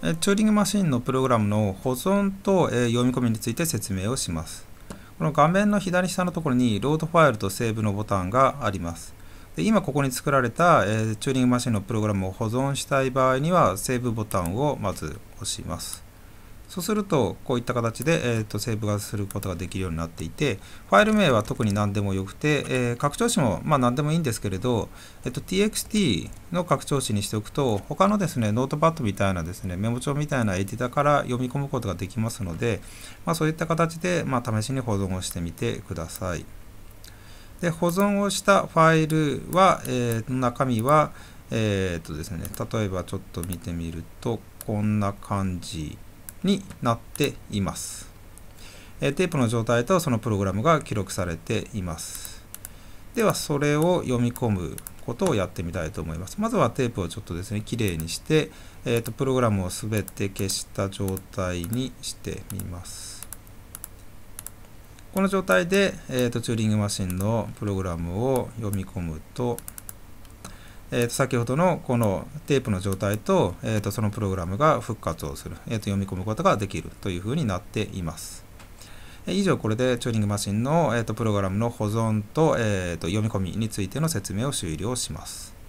チューリングマシンのプログラムの保存と読み込みについて説明をします。この画面の左下のところにロードファイルとセーブのボタンがあります。で今ここに作られた、えチューリングマシンのプログラムを保存したい場合にはセーブボタンをまず押します。そうすると、こういった形で、えーと、セーブがすることができるようになっていて、ファイル名は特に何でもよくて、えー、拡張子もまあ何でもいいんですけれど、えーと、txt の拡張子にしておくと、他のですね、ノートパッドみたいなですね、メモ帳みたいなエディターから読み込むことができますので、まあ、そういった形で、まあ、試しに保存をしてみてください。で保存をしたファイルは、えー、中身は、えーとですね、例えばちょっと見てみると、こんな感じ。になっています。テープの状態とそのプログラムが記録されています。では、それを読み込むことをやってみたいと思います。まずはテープをちょっとですね、きれいにして、えーと、プログラムをすべて消した状態にしてみます。この状態で、えーとチューリングマシンのプログラムを読み込むと、えー、と先ほどのこのテープの状態と,、えー、とそのプログラムが復活をする、えー、と読み込むことができるというふうになっています。以上これでチューニングマシンの、えー、とプログラムの保存と,、えー、と読み込みについての説明を終了します。